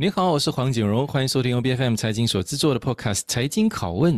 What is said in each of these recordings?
你好，我是黄景荣，欢迎收听 OBFM 财经所制作的 Podcast《财经拷问》。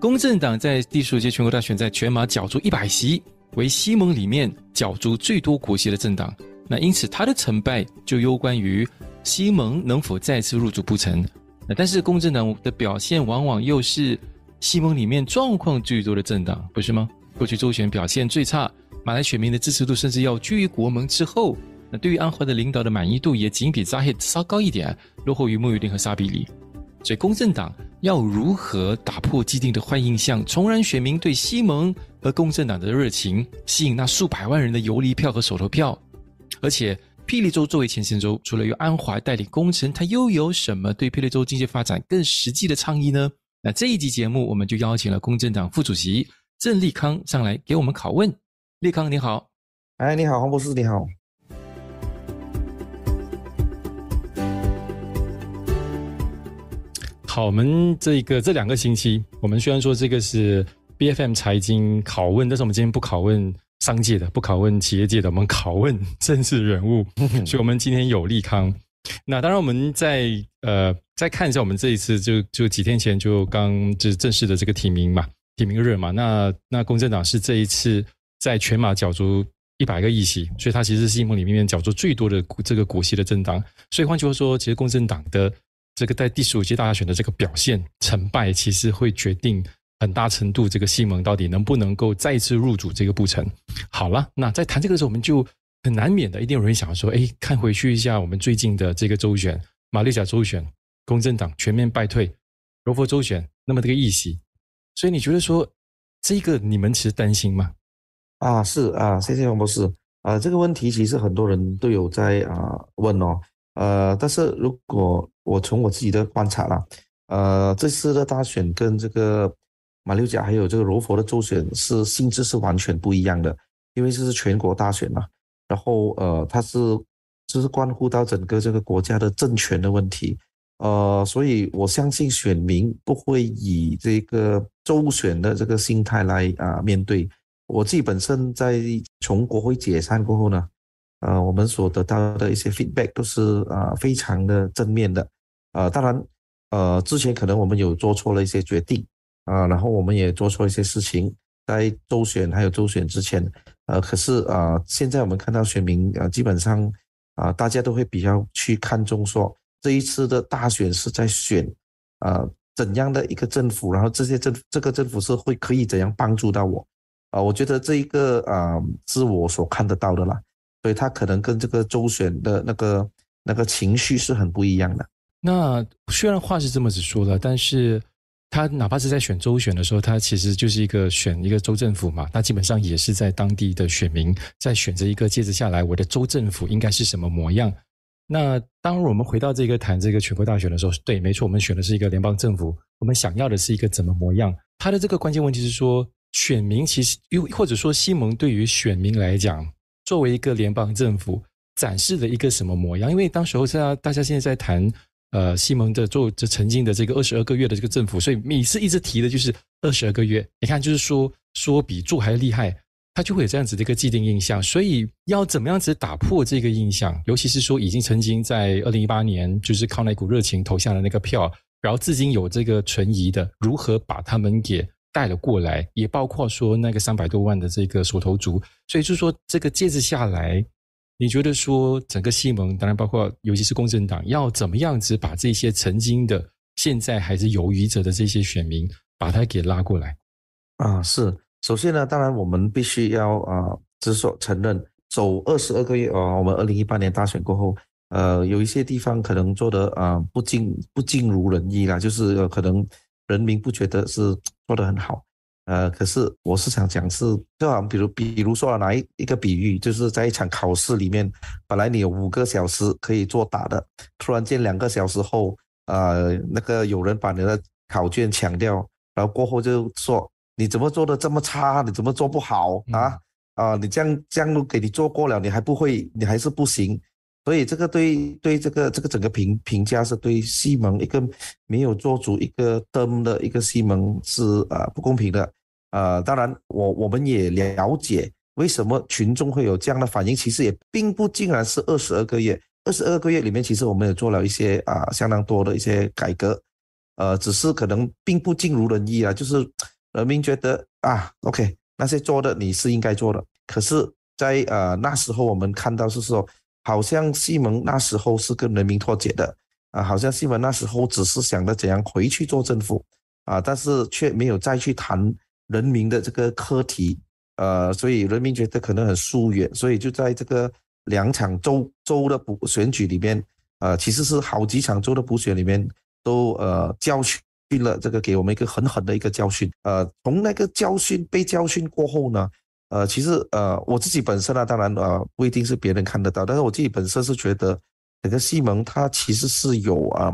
公正党在第十五届全国大选在全马角逐一百席，为西盟里面角逐最多国席的政党。那因此，他的成败就攸关于西盟能否再次入主不成。那但是，公正党的表现往往又是西盟里面状况最多的政党，不是吗？过去周选表现最差，马来选民的支持度甚至要居于国盟之后。那对于安华的领导的满意度也仅比扎希稍高一点，落后于穆尤丁和沙比里。所以，公正党要如何打破既定的坏印象，重燃选民对西蒙和公正党的热情，吸引那数百万人的游离票和手投票？而且，霹雳州作为前线州，除了由安华代理工程，他又有什么对霹雳州经济发展更实际的倡议呢？那这一集节目，我们就邀请了公正党副主席。郑立康上来给我们拷问，立康你好，哎你好黄博士你好。好，我们这个这两个星期，我们虽然说这个是 BFM 财经拷问，但是我们今天不拷问商界的，不拷问企业界的，我们拷问政治人物，所以我们今天有利康。那当然我们在呃再看一下，我们这一次就就几天前就刚就正式的这个提名嘛。提名日嘛，那那公正党是这一次在全马角逐一百个议席，所以它其实是西盟里面角逐最多的这个国系的政党。所以换句话说，其实公正党的这个在第十五届大选的这个表现成败，其实会决定很大程度这个西盟到底能不能够再次入主这个步城。好了，那在谈这个的时候，我们就很难免的，一定有人想说：，哎，看回去一下我们最近的这个周选，马六甲周选，公正党全面败退，柔佛周选，那么这个议席。所以你觉得说，这个你们其实担心吗？啊，是啊，谢谢黄博士啊。这个问题其实很多人都有在啊问哦，呃，但是如果我从我自己的观察啦，呃，这次的大选跟这个马六甲还有这个柔佛的周选是性质是完全不一样的，因为这是全国大选嘛，然后呃，它是就是关乎到整个这个国家的政权的问题。呃，所以我相信选民不会以这个周选的这个心态来啊面对。我自己本身在从国会解散过后呢，呃，我们所得到的一些 feedback 都是啊非常的正面的。呃，当然，呃，之前可能我们有做错了一些决定啊，然后我们也做错一些事情，在周选还有周选之前，呃，可是啊，现在我们看到选民呃基本上啊，大家都会比较去看重说。这一次的大选是在选，啊，怎样的一个政府？然后这些政这个政府是会可以怎样帮助到我？啊，我觉得这一个啊，是我所看得到的啦。所以，他可能跟这个周选的那个那个情绪是很不一样的。那虽然话是这么子说的，但是他哪怕是在选州选的时候，他其实就是一个选一个州政府嘛，那基本上也是在当地的选民在选择一个接着下来，我的州政府应该是什么模样。那当我们回到这个谈这个全国大选的时候，对，没错，我们选的是一个联邦政府，我们想要的是一个怎么模样？它的这个关键问题是说，选民其实又或者说西蒙对于选民来讲，作为一个联邦政府展示了一个什么模样？因为当时候在大家现在在谈，呃，西蒙的做这曾经的这个二十二个月的这个政府，所以米次一直提的就是二十二个月。你看，就是说说比住还厉害。他就会有这样子的一个既定印象，所以要怎么样子打破这个印象？尤其是说已经曾经在二零一八年就是靠那股热情投下了那个票，然后至今有这个存疑的，如何把他们给带了过来？也包括说那个三百多万的这个手头族，所以就说这个戒指下来，你觉得说整个西蒙，当然包括尤其是共产党，要怎么样子把这些曾经的现在还是犹豫着的这些选民，把他给拉过来？啊，是。首先呢，当然我们必须要啊，就是说承认走二十二个月啊，我们二零一八年大选过后，呃，有一些地方可能做的啊不尽不尽如人意啦，就是可能人民不觉得是做得很好，呃，可是我是想讲是，就好像比如比如说拿哪一一个比喻，就是在一场考试里面，本来你有五个小时可以作答的，突然间两个小时后，呃，那个有人把你的考卷抢掉，然后过后就说你怎么做的这么差？你怎么做不好啊？啊，你这样这样都给你做过了，你还不会，你还是不行。所以这个对对这个这个整个评评价是对西蒙一个没有做足一个灯的一个西蒙是啊不公平的啊。当然我我们也了解为什么群众会有这样的反应，其实也并不竟然是二十二个月，二十二个月里面其实我们也做了一些啊相当多的一些改革，呃，只是可能并不尽如人意啊，就是。人民觉得啊，OK，那些做的你是应该做的。可是，在呃那时候，我们看到是说，好像西蒙那时候是跟人民脱节的啊，好像西蒙那时候只是想着怎样回去做政府啊，但是却没有再去谈人民的这个课题，呃，所以人民觉得可能很疏远，所以就在这个两场州州的补选举里面，呃，其实是好几场州的补选里面都呃叫去。了这个给我们一个狠狠的一个教训，呃，从那个教训被教训过后呢，呃，其实呃我自己本身呢，当然呃不一定是别人看得到，但是我自己本身是觉得，整个西蒙他其实是有啊，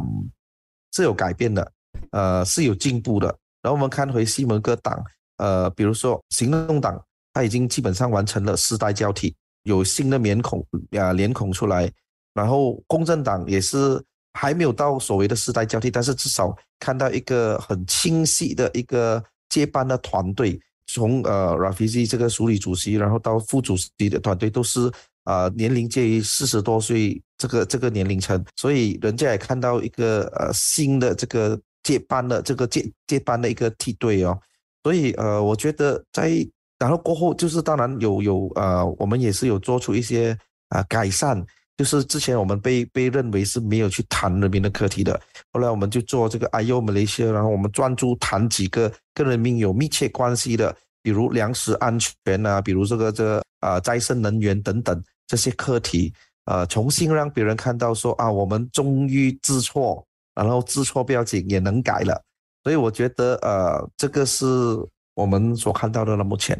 是有改变的，呃，是有进步的。然后我们看回西蒙哥党，呃，比如说行动党，他已经基本上完成了世代交替，有新的面孔啊脸孔出来，然后公正党也是。还没有到所谓的世代交替，但是至少看到一个很清晰的一个接班的团队，从呃 Rafizi 这个署理主席，然后到副主席的团队，都是啊年龄介于四十多岁这个这个年龄层，所以人家也看到一个呃新的这个接班的这个接接班的一个梯队哦，所以呃我觉得在然后过后就是当然有有呃我们也是有做出一些啊改善。就是之前我们被被认为是没有去谈人民的课题的，后来我们就做这个 Malaysia，然后我们专注谈几个跟人民有密切关系的，比如粮食安全啊，比如这个这啊再生能源等等这些课题，呃，重新让别人看到说啊，我们终于知错，然后知错不要紧，也能改了，所以我觉得呃，这个是我们所看到的目前。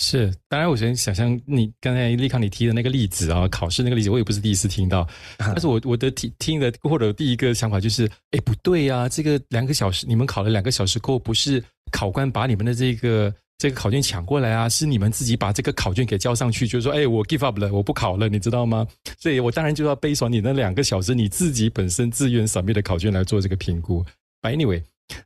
是，当然，我先想象你刚才立康你提的那个例子啊，考试那个例子，我也不是第一次听到。但是我我的听听了，或者第一个想法就是，哎，不对啊，这个两个小时，你们考了两个小时后，不是考官把你们的这个这个考卷抢过来啊，是你们自己把这个考卷给交上去，就是说，哎，我 give up 了，我不考了，你知道吗？所以，我当然就要背爽你那两个小时你自己本身自愿扫灭的考卷来做这个评估。Anyway，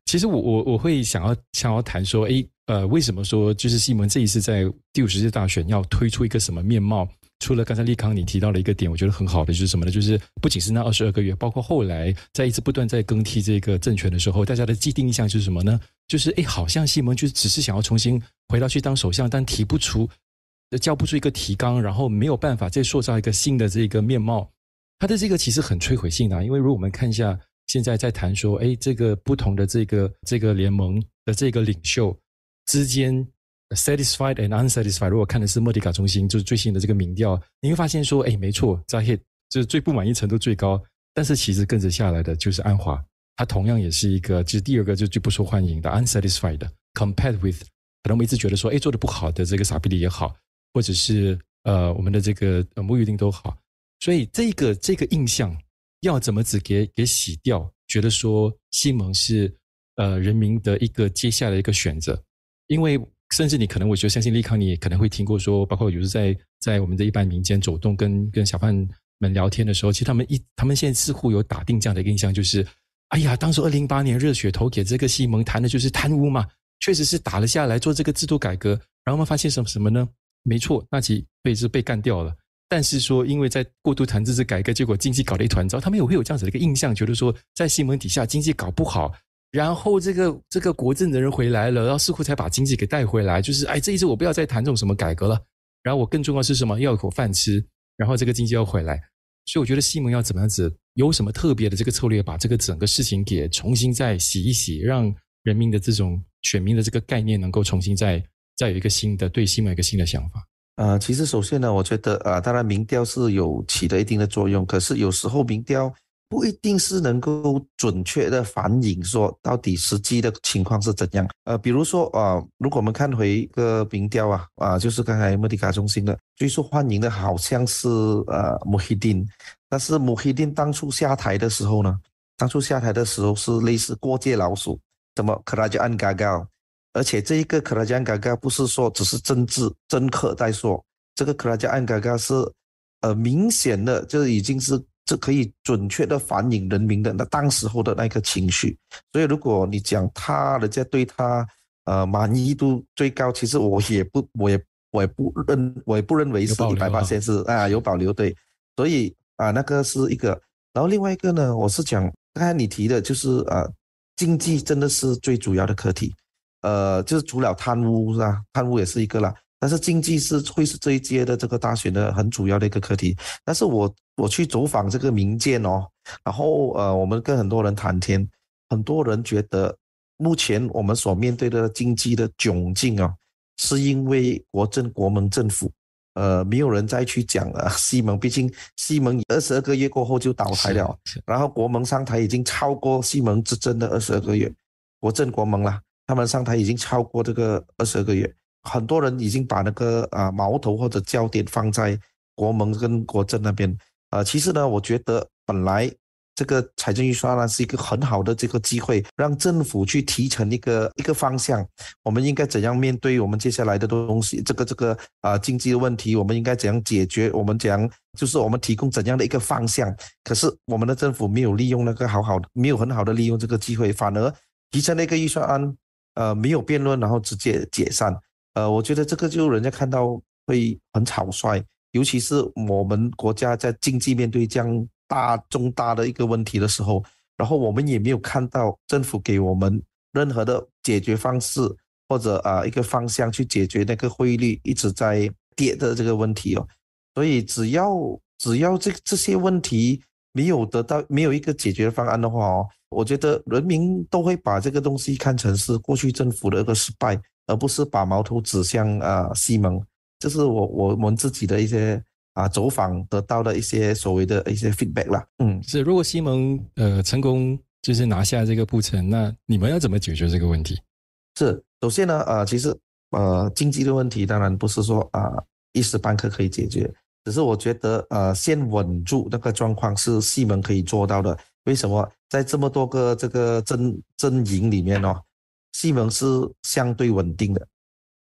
其实我我我会想要想要谈说，哎。呃，为什么说就是西蒙这一次在第五十届大选要推出一个什么面貌？除了刚才立康你提到的一个点，我觉得很好的就是什么呢？就是不仅是那二十二个月，包括后来在一直不断在更替这个政权的时候，大家的既定印象就是什么呢？就是哎，好像西蒙就只是想要重新回到去当首相，但提不出，交不出一个提纲，然后没有办法再塑造一个新的这个面貌。他的这个其实很摧毁性的，因为如果我们看一下现在在谈说，哎，这个不同的这个这个联盟的这个领袖。之间，satisfied and unsatisfied。如果看的是莫迪卡中心，就是最新的这个民调，你会发现说，哎，没错，在 hit 就是最不满意程度最高，但是其实跟着下来的就是安华，他同样也是一个，就是第二个就最不受欢迎的 unsatisfied 的。compared with，可能我们一直觉得说，哎，做的不好的这个傻逼的也好，或者是呃我们的这个穆玉丁都好，所以这个这个印象要怎么只给给洗掉？觉得说西蒙是呃人民的一个接下来一个选择。因为，甚至你可能，我觉得相信利康，你也可能会听过说，包括有时在在我们的一般民间走动，跟跟小贩们聊天的时候，其实他们一，他们现在似乎有打定这样的一个印象，就是，哎呀，当时二零零八年热血投给这个西蒙，谈的就是贪污嘛，确实是打了下来做这个制度改革，然后们发现什么什么呢？没错，那其被是被干掉了。但是说，因为在过度谈这次改革，结果经济搞了一团糟，他们也会有这样子的一个印象，觉得说，在西蒙底下经济搞不好。然后这个这个国政的人回来了，然后似乎才把经济给带回来，就是哎，这一次我不要再谈这种什么改革了。然后我更重要是什么？要口饭吃。然后这个经济要回来，所以我觉得西蒙要怎么样子？有什么特别的这个策略，把这个整个事情给重新再洗一洗，让人民的这种选民的这个概念能够重新再再有一个新的对西蒙一个新的想法。呃，其实首先呢，我觉得啊，当然民调是有起了一定的作用，可是有时候民调。不一定是能够准确的反映说到底实际的情况是怎样。呃，比如说啊，如果我们看回一个民调啊，啊，就是刚才莫迪卡中心的最受欢迎的好像是呃穆希丁，但是穆希丁当初下台的时候呢，当初下台的时候是类似过街老鼠，什么克拉加安嘎嘎，而且这一个克拉加安嘎嘎不是说只是政治政客在说，这个克拉加安嘎嘎是呃明显的就已经是。这可以准确的反映人民的那当时候的那个情绪，所以如果你讲他人家对他呃满意度最高，其实我也不，我也我也不认，我也不认为是李白发先是啊，有保留对，所以啊那个是一个，然后另外一个呢，我是讲刚才你提的就是啊经济真的是最主要的课题，呃就是除了贪污是吧？贪污也是一个啦。但是经济是会是这一届的这个大选的很主要的一个课题。但是我我去走访这个民间哦，然后呃，我们跟很多人谈天，很多人觉得目前我们所面对的经济的窘境啊，是因为国政国盟政府，呃，没有人再去讲了 西蒙，毕竟西蒙二十二个月过后就倒台了，然后国盟上台已经超过西蒙执政的二十二个月，国政国盟啦，他们上台已经超过这个二十二个月。很多人已经把那个啊矛头或者焦点放在国盟跟国政那边，呃，其实呢，我觉得本来这个财政预算案是一个很好的这个机会，让政府去提成一个一个方向。我们应该怎样面对我们接下来的东西？这个这个啊经济的问题，我们应该怎样解决？我们怎样就是我们提供怎样的一个方向？可是我们的政府没有利用那个好好，的，没有很好的利用这个机会，反而提成那个预算案，呃，没有辩论，然后直接解散。呃，我觉得这个就人家看到会很草率，尤其是我们国家在经济面对这样大重大的一个问题的时候，然后我们也没有看到政府给我们任何的解决方式或者啊一个方向去解决那个汇率一直在跌的这个问题哦。所以只要只要这这些问题没有得到没有一个解决方案的话哦，我觉得人民都会把这个东西看成是过去政府的一个失败。而不是把矛头指向呃西蒙，这是我我们自己的一些啊走访得到的一些所谓的一些 feedback 啦。嗯，是如果西蒙呃成功就是拿下这个步程，那你们要怎么解决这个问题？是首先呢呃，其实呃经济的问题当然不是说啊一时半刻可以解决，只是我觉得呃先稳住那个状况是西蒙可以做到的。为什么在这么多个这个阵阵营里面呢？西蒙是相对稳定的。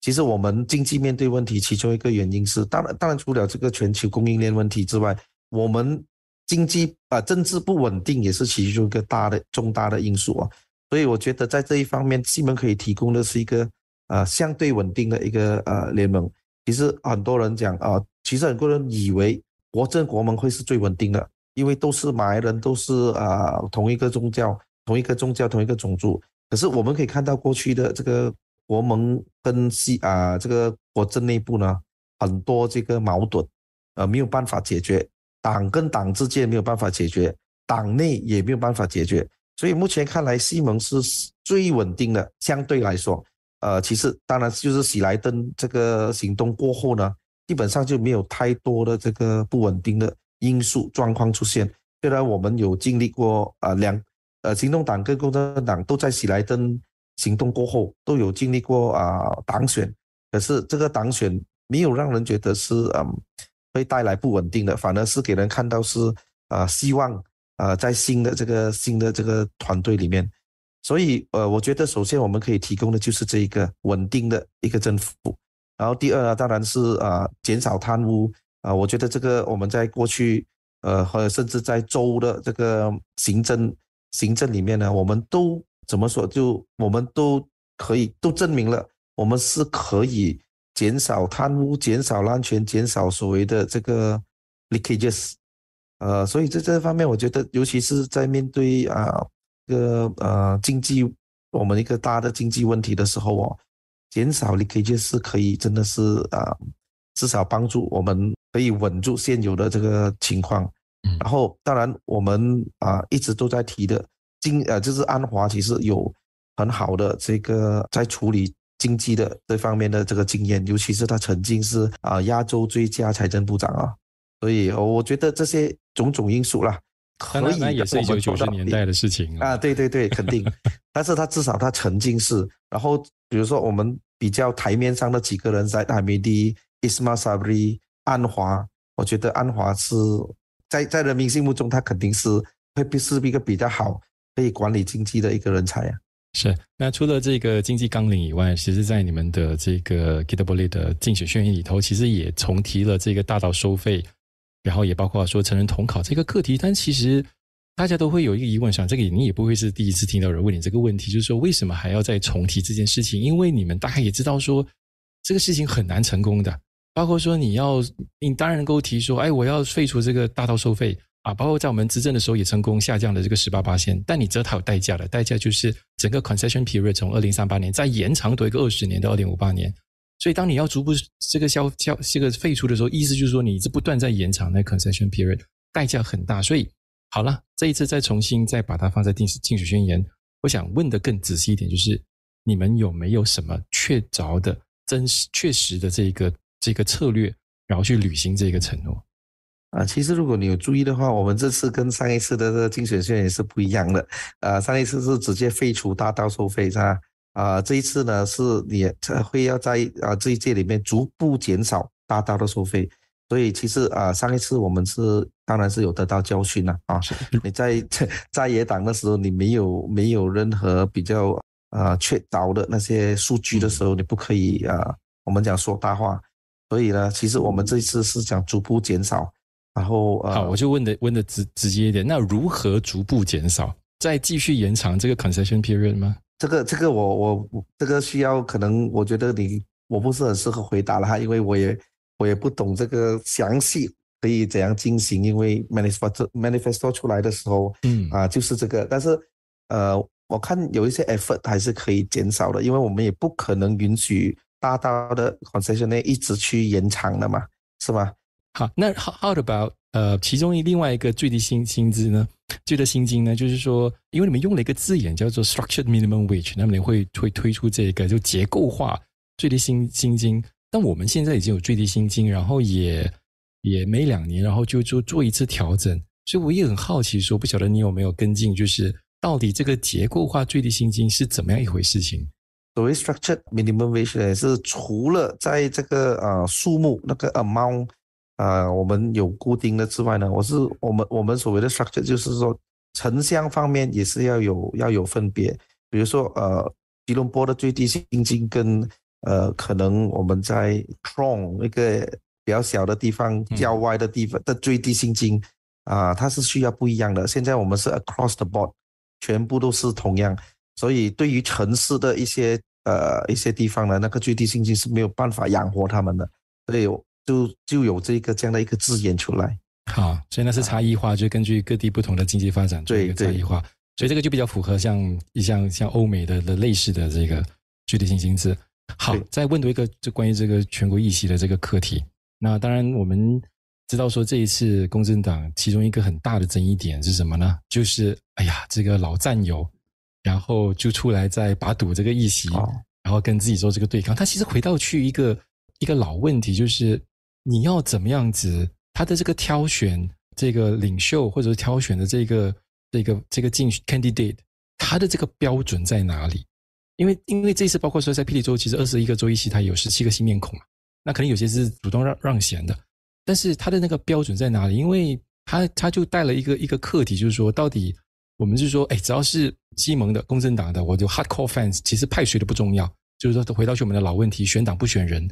其实我们经济面对问题，其中一个原因是，当然当然除了这个全球供应链问题之外，我们经济啊政治不稳定也是其中一个大的重大的因素啊。所以我觉得在这一方面，西蒙可以提供的是一个啊相对稳定的一个呃联盟。其实很多人讲啊，其实很多人以为国政国盟会是最稳定的，因为都是马来人，都是啊同一个宗教、同一个宗教、同一个种族。可是我们可以看到，过去的这个国盟跟西啊这个国政内部呢，很多这个矛盾，呃没有办法解决，党跟党之间没有办法解决，党内也没有办法解决。所以目前看来，西蒙是最稳定的，相对来说，呃，其次当然就是喜来登这个行动过后呢，基本上就没有太多的这个不稳定的因素状况出现。虽然我们有经历过啊两。呃，行动党跟共产党都在喜来登行动过后都有经历过啊党选，可是这个党选没有让人觉得是嗯会带来不稳定的，反而是给人看到是啊希望啊在新的这个新的这个团队里面，所以呃，我觉得首先我们可以提供的就是这一个稳定的一个政府，然后第二呢，当然是啊减少贪污啊，我觉得这个我们在过去呃，或者甚至在州的这个行政。行政里面呢，我们都怎么说？就我们都可以都证明了，我们是可以减少贪污、减少滥权、减少所谓的这个 leakages。呃，所以在这方面，我觉得，尤其是在面对啊个呃经济我们一个大的经济问题的时候哦，减少 leakages 可以真的是啊，至少帮助我们可以稳住现有的这个情况。然后，当然，我们啊一直都在提的经呃，就是安华其实有很好的这个在处理经济的这方面的这个经验，尤其是他曾经是啊亚洲最佳财政部长啊，所以我觉得这些种种因素啦，可以也是我们九十年代的事情啊，对对对，肯定。但是他至少他曾经是。然后，比如说我们比较台面上的几个人，在台面的伊斯马萨布里、安华，我觉得安华是。在在人民心目中，他肯定是会是一个比较好可以管理经济的一个人才呀。是。那除了这个经济纲领以外，其实，在你们的这个 g i t a b l y 的竞选宣言里头，其实也重提了这个大道收费，然后也包括说成人统考这个课题。但其实大家都会有一个疑问，想这个你也不会是第一次听到人问你这个问题，就是说为什么还要再重提这件事情？因为你们大概也知道说，这个事情很难成功的。包括说你要，你当然能够提说，哎，我要废除这个大道收费啊！包括在我们执政的时候也成功下降了这个十八八线，但你知道它有代价的，代价就是整个 concession period 从二零三八年再延长多一个二十年到二零五八年，所以当你要逐步这个消消这个废除的时候，意思就是说你是不断在延长那 concession period，代价很大。所以好了，这一次再重新再把它放在定禁止宣言，我想问的更仔细一点，就是你们有没有什么确凿的真实、确实的这个？这个策略，然后去履行这个承诺，啊，其实如果你有注意的话，我们这次跟上一次的这个竞选宣言是不一样的，啊，上一次是直接废除大道收费是吧？啊，这一次呢是你会要在啊这一届里面逐步减少大道的收费，所以其实啊上一次我们是当然是有得到教训了啊，你在 在野党的时候，你没有没有任何比较啊确凿的那些数据的时候，你不可以啊我们讲说大话。所以呢，其实我们这次是想逐步减少，然后好，我就问的问的直直接一点，那如何逐步减少？再继续延长这个 concession period 吗？这个这个我我这个需要可能我觉得你我不是很适合回答了哈，因为我也我也不懂这个详细可以怎样进行，因为 manifest manifest 出来的时候，嗯啊就是这个，但是呃我看有一些 effort 还是可以减少的，因为我们也不可能允许。大道的 concession 呢一直去延长的嘛，是吧？好，那 how about 呃，其中一另外一个最低薪薪资呢？最低薪金呢，就是说，因为你们用了一个字眼叫做 structured minimum wage，那么你会会推出这个就结构化最低薪薪金。但我们现在已经有最低薪金，然后也也没两年，然后就做做一次调整。所以我也很好奇，说不晓得你有没有跟进，就是到底这个结构化最低薪金是怎么样一回事情？所谓 s t r u c t u r e d minimum wage 也是除了在这个呃数目那个 amount 啊，我们有固定的之外呢，我是我们我们所谓的 structure 就是说城乡方面也是要有要有分别。比如说呃吉隆坡的最低薪金跟呃可能我们在 k r o n 那个比较小的地方郊外的地方的最低薪金啊，它是需要不一样的。现在我们是 across the board，全部都是同样。所以，对于城市的一些呃一些地方呢，那个最低薪金是没有办法养活他们的，所以有就就有这个这样的一个字眼出来。好，所以那是差异化，就根据各地不同的经济发展做一个差异化。所以这个就比较符合像一像像欧美的的类似的这个最低薪金制。好，再问读一个就关于这个全国议席的这个课题。那当然我们知道说这一次公政党其中一个很大的争议点是什么呢？就是哎呀，这个老战友。然后就出来再把赌这个议席，然后跟自己做这个对抗。他其实回到去一个一个老问题，就是你要怎么样子？他的这个挑选这个领袖，或者挑选的这个这个这个竞 candidate，他的这个标准在哪里？因为因为这次包括说在霹雳州，其实二十一个州议席，他有十七个新面孔，嘛，那可能有些是主动让让贤的，但是他的那个标准在哪里？因为他他就带了一个一个课题，就是说到底。我们是说，哎，只要是基盟的、公正党的，我就 hardcore fans。其实派谁都不重要。就是说，回到去我们的老问题，选党不选人，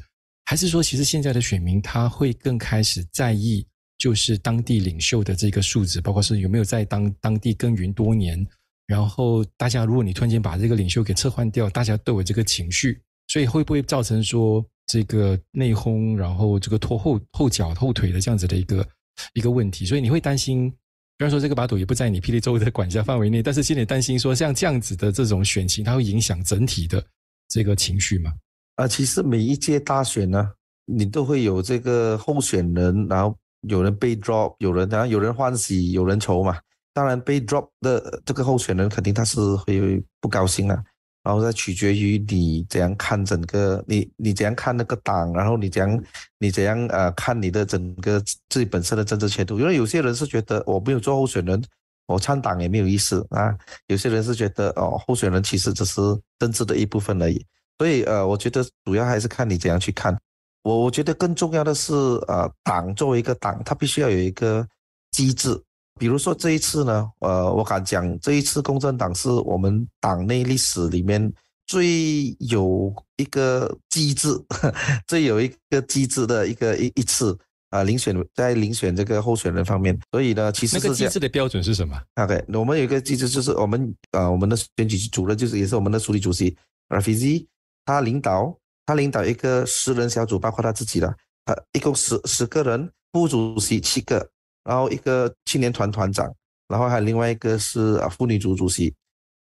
还是说，其实现在的选民他会更开始在意，就是当地领袖的这个素质，包括是有没有在当当地耕耘多年。然后，大家如果你突然间把这个领袖给撤换掉，大家都有这个情绪，所以会不会造成说这个内讧，然后这个拖后后脚后腿的这样子的一个一个问题？所以你会担心？虽然说这个把赌也不在你霹雳周围的管辖范围内，但是心里担心说像这样子的这种选情，它会影响整体的这个情绪嘛？啊，其实每一届大选呢，你都会有这个候选人，然后有人被 drop，有人然后有人欢喜，有人愁嘛。当然被 drop 的这个候选人，肯定他是会不高兴啊。然后再取决于你怎样看整个你你怎样看那个党，然后你怎样你怎样呃看你的整个自己本身的政治前途。因为有些人是觉得我没有做候选人，我参党也没有意思啊。有些人是觉得哦，候选人其实只是政治的一部分而已。所以呃，我觉得主要还是看你怎样去看。我我觉得更重要的是呃，党作为一个党，它必须要有一个机制。比如说这一次呢，呃，我敢讲，这一次共产党是我们党内历史里面最有一个机制，最有一个机制的一个一一次啊，遴选在遴选这个候选人方面。所以呢，其实那个机制的标准是什么？OK，我们有一个机制，就是我们啊，我们的选举主任就是也是我们的书记主席 Rafizi，他领导他领导一个私人小组，包括他自己的，呃，一共十十个人，副主席七个。然后一个青年团团长，然后还有另外一个是啊妇女组主席，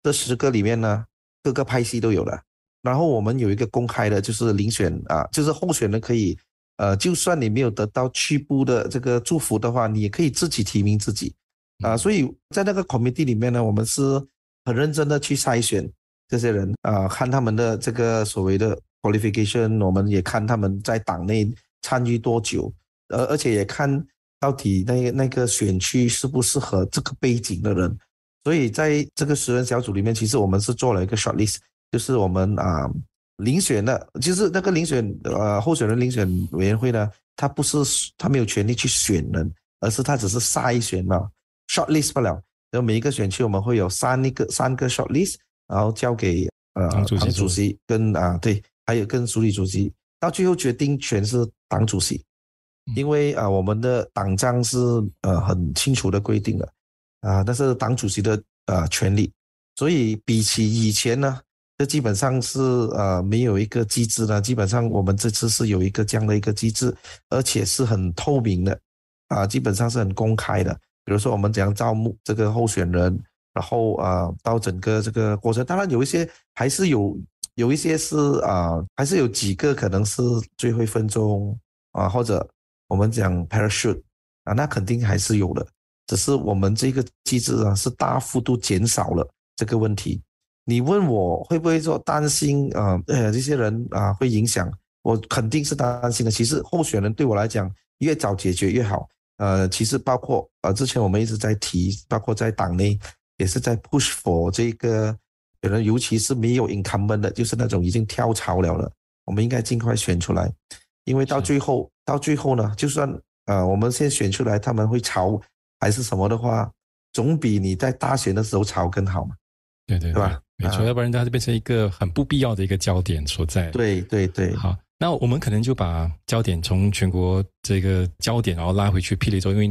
这十个里面呢，各个派系都有了。然后我们有一个公开的，就是遴选啊，就是候选人可以，呃，就算你没有得到区部的这个祝福的话，你也可以自己提名自己啊。所以在那个 committee 里面呢，我们是很认真的去筛选这些人啊，看他们的这个所谓的 qualification，我们也看他们在党内参与多久，而而且也看。到底那个那个选区适不适合这个背景的人？所以在这个十人小组里面，其实我们是做了一个 short list，就是我们啊，遴选的，其实那个遴选呃候选人遴选委员会呢，他不是他没有权利去选人，而是他只是筛选嘛，short list 不了。然后每一个选区我们会有三个三个 short list，然后交给呃党主席跟啊对，还有跟助理主席，到最后决定权是党主席。因为啊，我们的党章是呃很清楚的规定的，啊，但是党主席的呃权利，所以比起以前呢，这基本上是呃没有一个机制呢，基本上我们这次是有一个这样的一个机制，而且是很透明的，啊，基本上是很公开的。比如说我们怎样招募这个候选人，然后啊到整个这个过程，当然有一些还是有有一些是啊，还是有几个可能是最后一分钟啊或者。我们讲 parachute 啊，那肯定还是有的，只是我们这个机制啊是大幅度减少了这个问题。你问我会不会说担心啊？呃，这些人啊会影响我，肯定是担心的。其实候选人对我来讲，越早解决越好。呃，其实包括呃之前我们一直在提，包括在党内也是在 push for 这个，有人尤其是没有 in c o m m e n t 的，就是那种已经跳槽了的，我们应该尽快选出来。因为到最后，到最后呢，就算呃，我们先选出来，他们会吵还是什么的话，总比你在大选的时候吵更好嘛？对对对，没错，要不然它就变成一个很不必要的一个焦点所在。对对对。好，那我们可能就把焦点从全国这个焦点，然后拉回去霹雳州，因为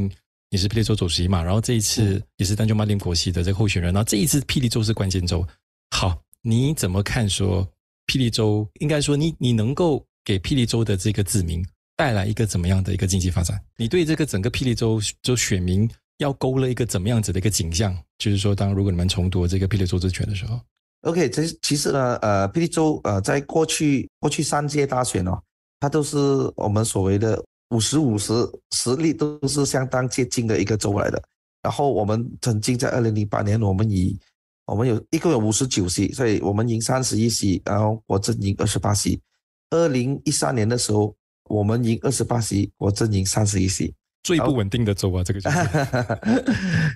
你是霹雳州主席嘛，然后这一次也是丹就马丁国席的这个候选人，然后这一次霹雳州是关键州。好，你怎么看说霹雳州？应该说你你能够。给霹雳州的这个子民带来一个怎么样的一个经济发展？你对这个整个霹雳州州选民要勾勒一个怎么样子的一个景象？就是说，当如果你们重夺这个霹雳州之权的时候，OK，这其实呢，呃，霹雳州呃，在过去过去三届大选哦，它都是我们所谓的五十五十实力都是相当接近的一个州来的。然后我们曾经在二零零八年，我们以我们有一共有五十九席，所以我们赢三十一席，然后我阵赢二十八席。二零一三年的时候，我们赢二十八席，我只赢三十一席。最不稳定的州啊，这个就，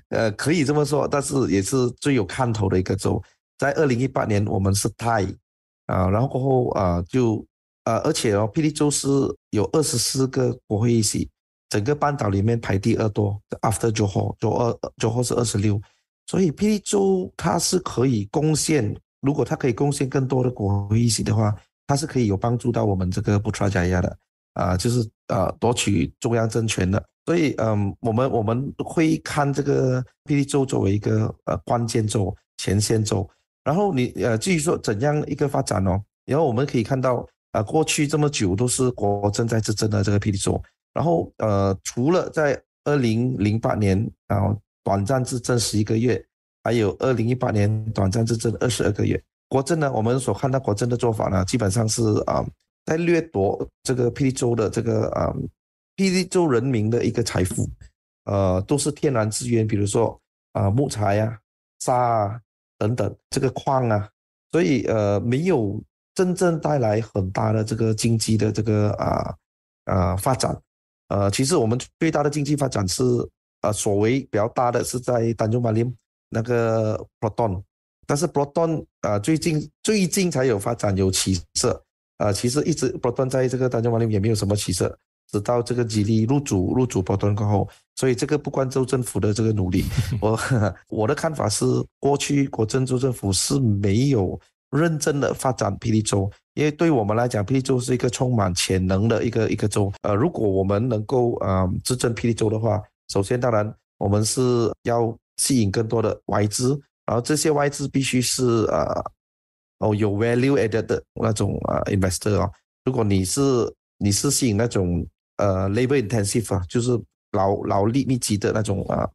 呃，可以这么说，但是也是最有看头的一个州。在二零一八年，我们是泰，啊，然后过后啊，就，呃，而且哦，霹雳州是有二十四个国会议席，整个半岛里面排第二多，after Johor，Johor 是二十六，所以霹雳州它是可以贡献，如果它可以贡献更多的国会议席的话。它是可以有帮助到我们这个布查加亚的，啊，就是呃夺取中央政权的。所以，嗯，我们我们会看这个霹雳州作为一个呃关键州、前线州。然后你呃至于说怎样一个发展哦，然后我们可以看到，呃，过去这么久都是国政在执政的这个霹雳州。然后呃，除了在二零零八年啊短暂执政十一个月，还有二零一八年短暂执政二十二个月。国政呢？我们所看到国政的做法呢，基本上是啊，在掠夺这个霹雳州的这个啊，霹雳州人民的一个财富，呃，都是天然资源，比如说啊，木材呀、沙啊等等，这个矿啊，所以呃，没有真正带来很大的这个经济的这个啊啊发展。呃，其实我们最大的经济发展是啊，所谓比较大的是在丹绒马林那个 p o t o n 但是波顿啊，最近最近才有发展有起色啊，其实一直波顿在这个大中网里面也没有什么起色，直到这个吉利入主入主波顿过后，所以这个不关州政府的这个努力。我 我的看法是，过去国政州政府是没有认真的发展霹雳州，因为对我们来讲，霹雳州是一个充满潜能的一个一个州。呃，如果我们能够呃执政霹雳州的话，首先当然我们是要吸引更多的外资。然后这些外资必须是呃，哦有 value added 的那种呃 investor 哦。如果你是你是吸引那种呃 labor intensive 啊，就是劳劳力密集的那种啊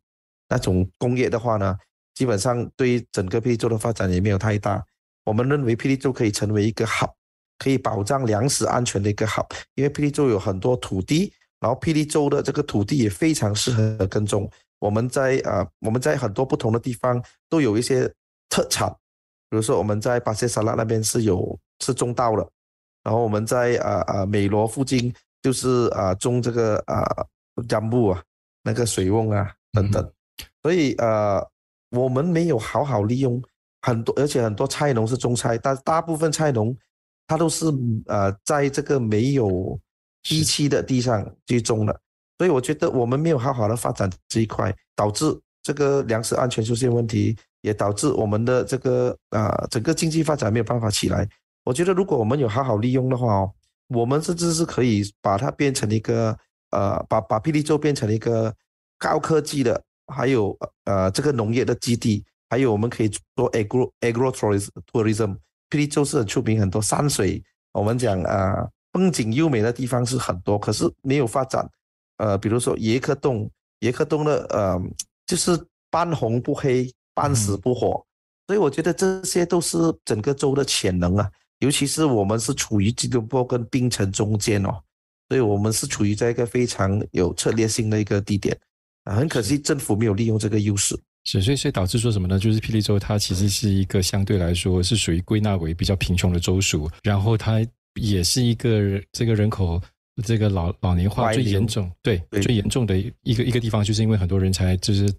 那种工业的话呢，基本上对整个皮利州的发展也没有太大。我们认为霹雳州可以成为一个好，可以保障粮食安全的一个好，因为霹雳州有很多土地，然后霹雳州的这个土地也非常适合耕种。我们在啊，我们在很多不同的地方都有一些特产，比如说我们在巴塞沙拉那边是有是种稻了，然后我们在啊啊美罗附近就是啊种这个啊甘木啊、那个水翁啊等等，所以啊我们没有好好利用很多，而且很多菜农是种菜，但大部分菜农他都是啊在这个没有淤积的地上去种了。所以我觉得我们没有好好的发展这一块，导致这个粮食安全出现问题，也导致我们的这个啊整个经济发展没有办法起来。我觉得如果我们有好好利用的话哦，我们甚至是可以把它变成一个呃把把霹雳州变成一个高科技的，还有呃这个农业的基地，还有我们可以做 agroagrotourism。霹雳州是很出名，很多山水，我们讲啊风景优美的地方是很多，可是没有发展。呃，比如说野克洞，野克洞的呃，就是半红不黑，半死不活，所以我觉得这些都是整个州的潜能啊，尤其是我们是处于吉隆坡跟槟城中间哦，所以我们是处于在一个非常有策略性的一个地点啊，很可惜政府没有利用这个优势，是，所以所以导致说什么呢？就是霹雳州它其实是一个相对来说是属于归纳为比较贫穷的州属，然后它也是一个这个人口。这个老老年化最严重，对最严重的一个一个地方，就是因为很多人才就是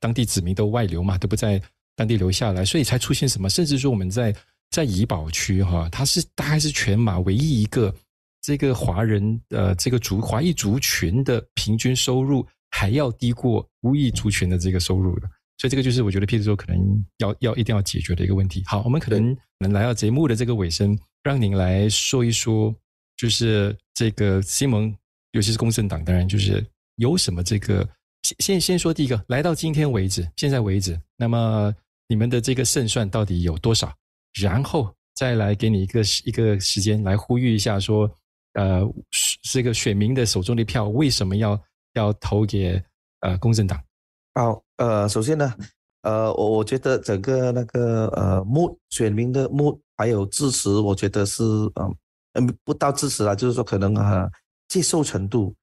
当地子民都外流嘛，都不在当地留下来，所以才出现什么，甚至说我们在在怡保区哈，它是大概是全马唯一一个这个华人呃这个族华裔族群的平均收入还要低过无裔族群的这个收入的，所以这个就是我觉得，譬如说可能要要一定要解决的一个问题。好，我们可能能来到节目的这个尾声，让您来说一说。就是这个西蒙，尤其是公正党，当然就是有什么这个先先先说第一个，来到今天为止，现在为止，那么你们的这个胜算到底有多少？然后再来给你一个一个时间来呼吁一下，说呃这个选民的手中的票为什么要要投给呃公正党？好，呃，首先呢，呃，我我觉得整个那个呃目选民的目还有支持，我觉得是嗯。嗯，不到支持了，就是说可能啊，接受程度，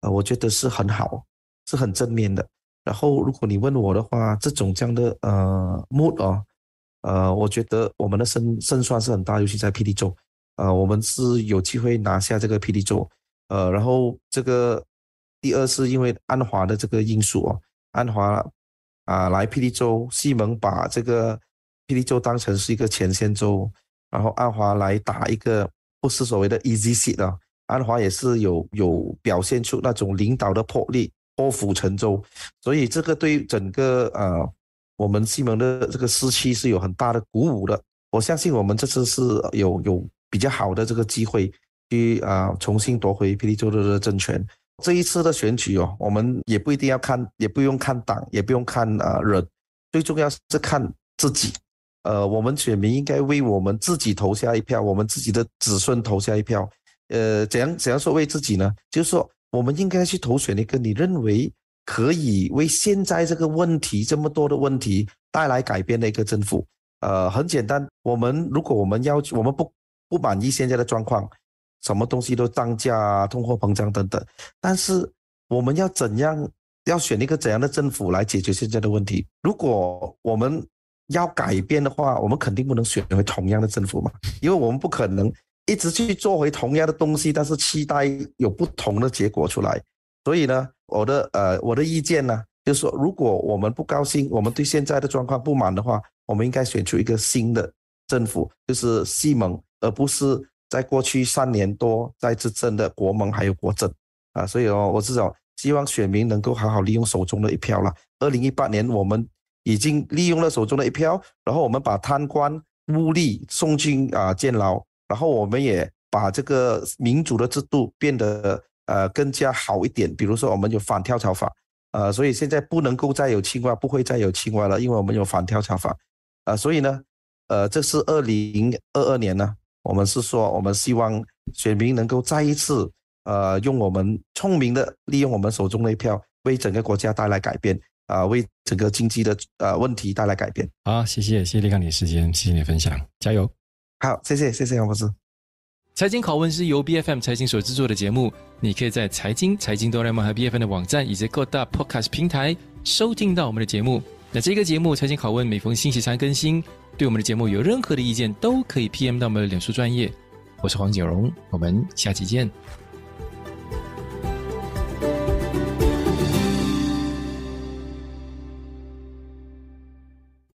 啊，我觉得是很好，是很正面的。然后，如果你问我的话，这种这样的呃 mood 哦，呃，我觉得我们的胜胜算是很大，尤其在 PD 州，呃，我们是有机会拿下这个 PD 州，呃，然后这个第二是因为安华的这个因素哦，安华啊来 PD 州，西蒙把这个 PD 州当成是一个前线州，然后安华来打一个。不是所谓的 easy s e a t 啊，安华也是有有表现出那种领导的魄力，破釜沉舟，所以这个对整个呃我们西蒙的这个士气是有很大的鼓舞的。我相信我们这次是有有比较好的这个机会去啊重新夺回霹雳州的政权。这一次的选举哦，我们也不一定要看，也不用看党，也不用看啊人，最重要是看自己。呃，我们选民应该为我们自己投下一票，我们自己的子孙投下一票。呃，怎样怎样说为自己呢？就是说，我们应该去投选一个你认为可以为现在这个问题这么多的问题带来改变的一个政府。呃，很简单，我们如果我们要求我们不不满意现在的状况，什么东西都涨价、通货膨胀等等，但是我们要怎样要选一个怎样的政府来解决现在的问题？如果我们。要改变的话，我们肯定不能选回同样的政府嘛，因为我们不可能一直去做回同样的东西，但是期待有不同的结果出来。所以呢，我的呃我的意见呢，就是说，如果我们不高兴，我们对现在的状况不满的话，我们应该选出一个新的政府，就是西蒙，而不是在过去三年多在执政的国盟还有国政啊。所以哦，我至少希望选民能够好好利用手中的一票了。二零一八年我们。已经利用了手中的一票，然后我们把贪官污吏送进啊监牢，然后我们也把这个民主的制度变得呃更加好一点。比如说，我们有反跳槽法，呃，所以现在不能够再有青蛙，不会再有青蛙了，因为我们有反跳槽法，呃，所以呢，呃，这是二零二二年呢，我们是说我们希望选民能够再一次呃用我们聪明的利用我们手中的一票，为整个国家带来改变。啊，为整个经济的呃问题带来改变。好，谢谢，谢谢李康，你的时间，谢谢你分享，加油。好，谢谢，谢谢杨博士。财经拷问是由 B F M 财经所制作的节目，你可以在财经、财经啦 A 梦和 B F M 的网站以及各大 Podcast 平台收听到我们的节目。那这个节目财经拷问每逢星期三更新。对我们的节目有任何的意见，都可以 P M 到我们的脸书专业。我是黄景荣，我们下期见。